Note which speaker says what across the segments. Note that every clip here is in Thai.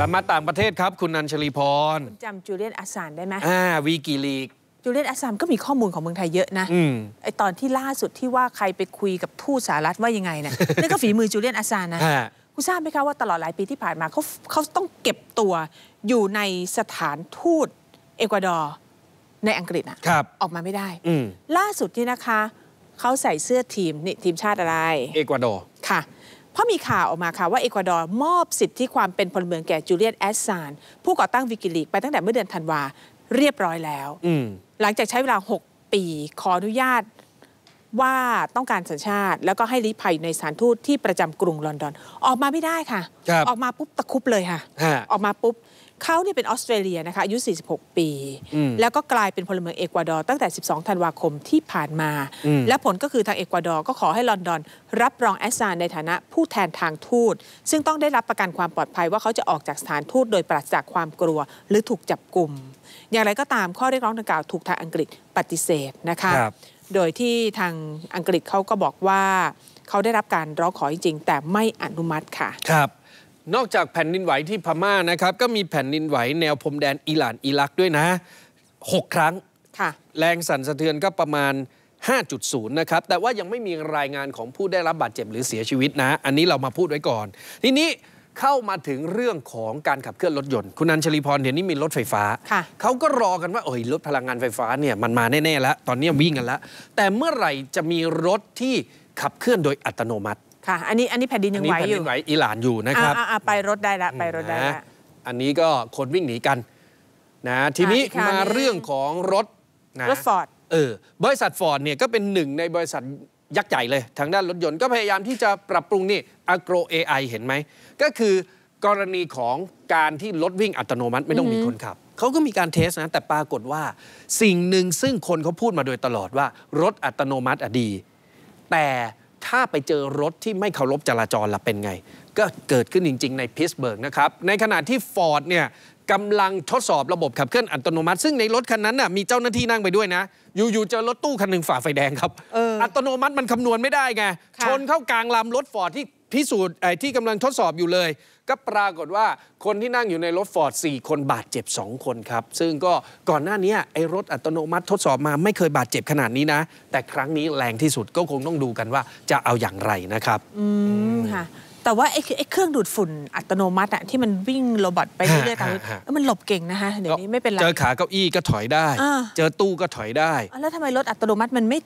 Speaker 1: ลับมาต่างประเทศครับคุณนันชลีพร
Speaker 2: จำจูเลียนอาสานได้ไหมอ่า
Speaker 1: วีกิลีก
Speaker 2: จูเลียนอาสานก็มีข้อมูลของเมืองไทยเยอะนะไอตอนที่ล่าสุดที่ว่าใครไปคุยกับทูตสหรัฐว่ายังไงเนี่ยนั่นก็ฝีมือจูเลียนอาสานนะคุณทราบไหมคะว่าตลอดหลายปีที่ผ่านมาเขาเขาต้องเก็บตัวอยู่ในสถานทูตเอกวาดอร์ในอังกฤษอะออกมาไม่ได้ล่าสุดนี่นะคะเขาใส่เสื้อทีมนี่ทีมชาติอะไรเอกวาดอร์เพราะมีข่าวออกมาค่ะว่า เอกวาดอร์ มอบสิทธิความเป็นพลเมืองแก่จูเลียนแอสซาน ผู้ก่อตั้งวิกิลีก ไปตั้งแต่เมื่อเดือนธันวา เรียบร้อยแล้วหลังจากใช้เวลา 6 ปีขออนุญาต ว่าต้องการสัญชาติแล้วก็ให้ลี้ภัยในสถานทูตที่ประจำกรุงลอนดอน ออกมาไม่ได้ค่ะ ออกมาปุ๊บตะคุบเลยค่ะ ออกมาปุ๊บเขาเนี่ยเป็นออสเตรเลียนะคะอายุ 46 ปี แล้วก็กลายเป็นพลเมืองเอกวาดอร์ ตั้งแต่ 12 ธันวาคมที่ผ่านมา และผลก็คือทางเอกวาดอร์ก็ขอให้ลอนดอน รับรองแอสซานในฐานะผู้แทนทางทูต ซึ่งต้องได้รับประกันความปลอดภัยว่าเขาจะออกจากสถานทูตโดยปราศจากความกลัวหรือถูกจับกลุ่ม อย่างไรก็ตามข้อเรียกร้องดังกล่าวถูกทางอังกฤษปฏิเสธนะคะโดยที่ทางอังกฤษเขาก็บอกว่าเขาได้รับการร้องขอจริงๆแต่ไม่อนุมัติค่ะ
Speaker 1: ครับนอกจากแผ่นดินไหวที่พม่านะครับ ก็มีแผ่นดินไหวแนวพรมแดนอิหร่านอิรักด้วยนะ 6 ครั้งแรงสั่นสะเทือนก็ประมาณ 5.0 นะครับ แต่ว่ายังไม่มีรายงานของผู้ได้รับบาดเจ็บหรือเสียชีวิตนะ อันนี้เรามาพูดไว้ก่อน ทีนี้เข้ามาถึงเรื่องของการขับเคลื่อนรถยนต์ คุณนันชลีพรเห็นนี่มีรถไฟฟ้าเขาก็รอกันว่าเออยรถพลังงานไฟฟ้าเนี่ยมันมาแน่ๆแล้ว ตอนนี้วิ่งกันแล้ว แต่เมื่อไหร่จะมีรถที่ขับเคลื่อนโดยอัตโนมัติ
Speaker 2: ค่ะอันนี้อันนี้แผ่นดินยัอันงนี้ไหวแผ่นอดิยู่นไหว
Speaker 1: อิหร่านอยู่นะครับ
Speaker 2: ไปรถได้ละไปรถได้ละ
Speaker 1: อันนี้ก็คนวิ่งหนีกันนะทีนี้มาเรื่องของรถนะรถฟอร์ดเออ บริษัทฟอร์ดเนี่ยก็เป็นหนึ่งในบริษัทยักษ์ใหญ่เลยทางด้านรถยนต์ก็พยายามที่จะปรับปรุงนี่ Agro AI เห็นไหม ก็คือกรณีของการที่รถวิ่งอัตโนมัติไม่ต้องมีคนขับเขาก็มีการเทสนะ แต่ปรากฏว่าสิ่งหนึ่งซึ่งคนเขาพูดมาโดยตลอดว่า รถอัตโนมัติอะดี แต่ถ้าไปเจอรถที่ไม่เคารพจราจรล่ะเป็นไง ก็เกิดขึ้นจริงๆในพิสเบิร์กนะครับในขณะที่ฟอร์ดเนี่ยกำลังทดสอบระบบขับเคลื่อนอัตโนมัติ ซึ่งในรถคันนั้นน่ะมีเจ้าหน้าที่นั่งไปด้วยนะ อยู่ๆเจอรถตู้คันหนึ่งฝ่าไฟแดงครับอออัตโนมัติมันคำนวณไม่ได้ไง ชนเข้ากลางลำรถฟอร์ดที่พิสูจน์ที่กำลังทดสอบอยู่เลยก็ปรากฏว่าคนที่นั่งอยู่ในรถฟอร์ด4คนบาดเจ็บ 2 คนครับ ซึ่งก็ก่อนหน้านี้ไอ้รถอัตโนมัติทดสอบมา ไม่เคยบาดเจ็บขนาดนี้นะ แต่ครั้งนี้แรงที่สุดก็คงต้องดูกันว่าจะเอาอย่างไรนะครับ
Speaker 2: อืมค่ะแต่ว่าไอ้เครื่องดูดฝุ่นอัตโนมัติอะที่มันวิ่งโรบอทไปเรื่อยๆตามมันหลบเก่งนะคะเดี๋ยวนี้ไม่เป็นไรเจอข
Speaker 1: าเก้าอี้ก็ถอยได้เจอตู้ก็ถอยได้
Speaker 2: แล้วทำไมรถอัตโนมัติมันไม่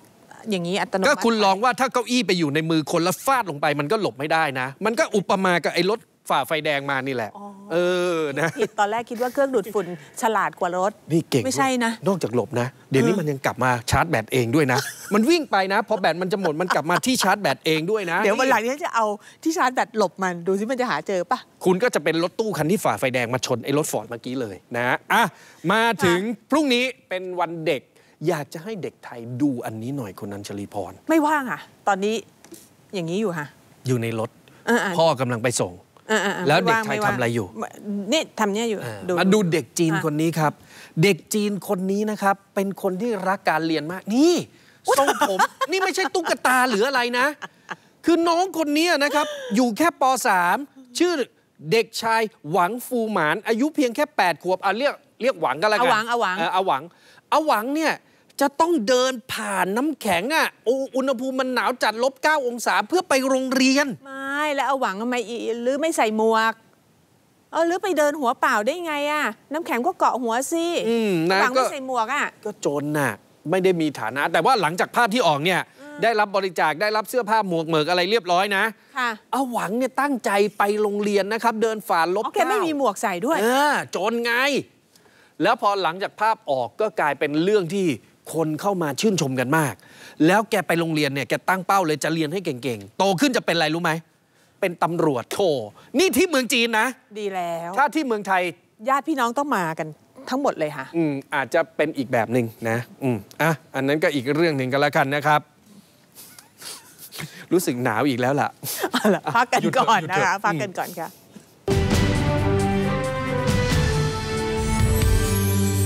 Speaker 2: อย่างนี้อัตโนมัติก็คุณ
Speaker 1: ลองว่าถ้าเก้าอี้ไปอยู่ในมือคนแล้วฟาดลงไปมันก็หลบไม่ได้นะ มันก็อุปมากับไอ้รถฝ่าไฟแดงมานี่แหละ เออนะผิดตอนแรกคิดว่าเครื่องดูดฝุ่น ฉลาดกว่ารถนี่เก่งไม่ใช่นะ นอกจากหลบนะ เดี๋ยวนี้มันยังกลับมาชาร์จแบตเองด้วยนะ มันวิ่งไปนะ พอแบตมันจะหมดมันกลับมาที่ชาร์จแบตเองด้วยนะ เดี๋ยววันหลังนี
Speaker 2: ้จะเอาที่ชาร์จแบตหลบมัน ดูซิมันจะหาเจอปะ
Speaker 1: คุณก็จะเป็นรถตู้คันที่ฝ่าไฟแดงมาชนไอ้รถฟอร์ดเมื่อกี้เลยนะ อ่ะ มาถึงพรุ่งนี้เป็นวันเด็กอยากจะให้เด็กไทยดูอันนี้หน่อยคุณนันชลีพร ไม่ว่างอ่ะตอนนี้อย่างนี้อยู่ค่ะอยู่ในรถ พ่อกำลังไปส่งแล้วเด็กไทยทำอะไรอยู่ นี่ทำเนี่ยอยู่มาดูเด็กจีนคนนี้ครับ เด็กจีนคนนี้นะครับ เป็นคนที่รักการเรียนมาก นี่ทรงผม นี่ไม่ใช่ตุ๊กตาหรืออะไรนะ คือน้องคนนี้นะครับ อยู่แค่ป .3 ชื่อเด็กชายหวังฟูหมานอายุเพียงแค่8ขวบเอาเรียกเรียกหวังก็แล้วกันเอาหวังเอาหวังเอาหวังเอาหวังเนี่ยจะต้องเดินผ่านน้ำแข็งอ่ะอุณหภูมิมันหนาวจัดลบ9องศาเ
Speaker 2: พื่อไปโรงเรียนมาให้แล้วเอาหวังทำไมหรือไม่ใส่หมวกเออหรือไป
Speaker 1: เดินหัวเปล่าได้ไงอะ่ะน้ำแข็ง ก็เกาะหัวสิหวังไม่ใส่หมวกอะ่ะก็จนน่ะไม่ได้มีฐานะ แต่ว่าหลังจากภาพที่ออกเนี่ยได้รับบริจาคได้รับเสื้อผ้าหมวกเหมือกอะไรเรียบร้อยนะค่ะเอาหวังเนี่ยตั้งใจไปโรงเรียนนะครับ เดินฝ่าลบโอเคไม่มีหมวกใส่ด้วยเออจนไง แล้วพอหลังจากภาพออกก็กลายเป็นเรื่องที่คนเข้ามาชื่นชมกันมาก แล้วแกไปโรงเรียนเนี่ยแกตั้งเป้าเลยจะเรียนให้เก่งๆโตขึ้นจะเป็นอะไรรู้ไหมเป็นตำรวจโ์นี่ที่เมืองจีนนะ
Speaker 2: ดีแล้ว ถ้
Speaker 1: าที่เมืองไทยญาติพี่น้องต้องมากัน ทั้งหมดเลยค่ะอืมอาจจะเป็นอีกแบบหนึ่งนะอืมอ่ะอันนั้นก็อีกเรื่องหนึ่งก็แล้วกันนะครับ รู้สึกหนาวอีกแล้วล่ะเอาล่ะพักกันก่อนนะคะพักกันก่อนค่ะ